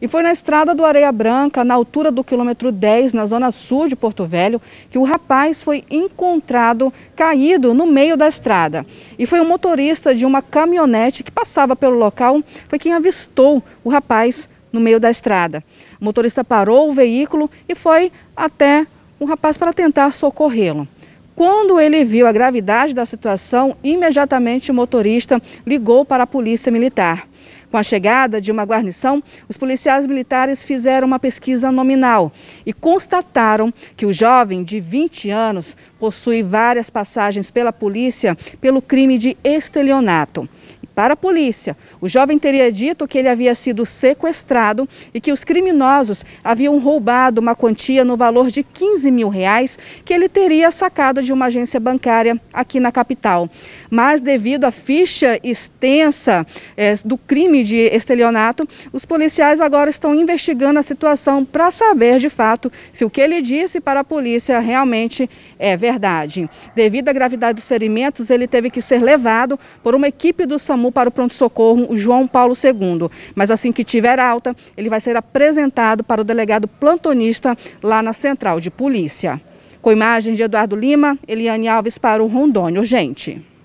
E foi na estrada do Areia Branca, na altura do quilômetro 10, na zona sul de Porto Velho, que o rapaz foi encontrado caído no meio da estrada. E foi o um motorista de uma caminhonete que passava pelo local, foi quem avistou o rapaz no meio da estrada. O motorista parou o veículo e foi até o rapaz para tentar socorrê-lo. Quando ele viu a gravidade da situação, imediatamente o motorista ligou para a polícia militar. Com a chegada de uma guarnição, os policiais militares fizeram uma pesquisa nominal e constataram que o jovem de 20 anos possui várias passagens pela polícia pelo crime de estelionato para a polícia. O jovem teria dito que ele havia sido sequestrado e que os criminosos haviam roubado uma quantia no valor de 15 mil reais que ele teria sacado de uma agência bancária aqui na capital. Mas devido à ficha extensa é, do crime de estelionato, os policiais agora estão investigando a situação para saber de fato se o que ele disse para a polícia realmente é verdade. Devido à gravidade dos ferimentos, ele teve que ser levado por uma equipe do SAMU SAMU para o pronto-socorro João Paulo II. Mas assim que tiver alta, ele vai ser apresentado para o delegado plantonista lá na Central de Polícia. Com imagens de Eduardo Lima, Eliane Alves para o Rondônia Urgente.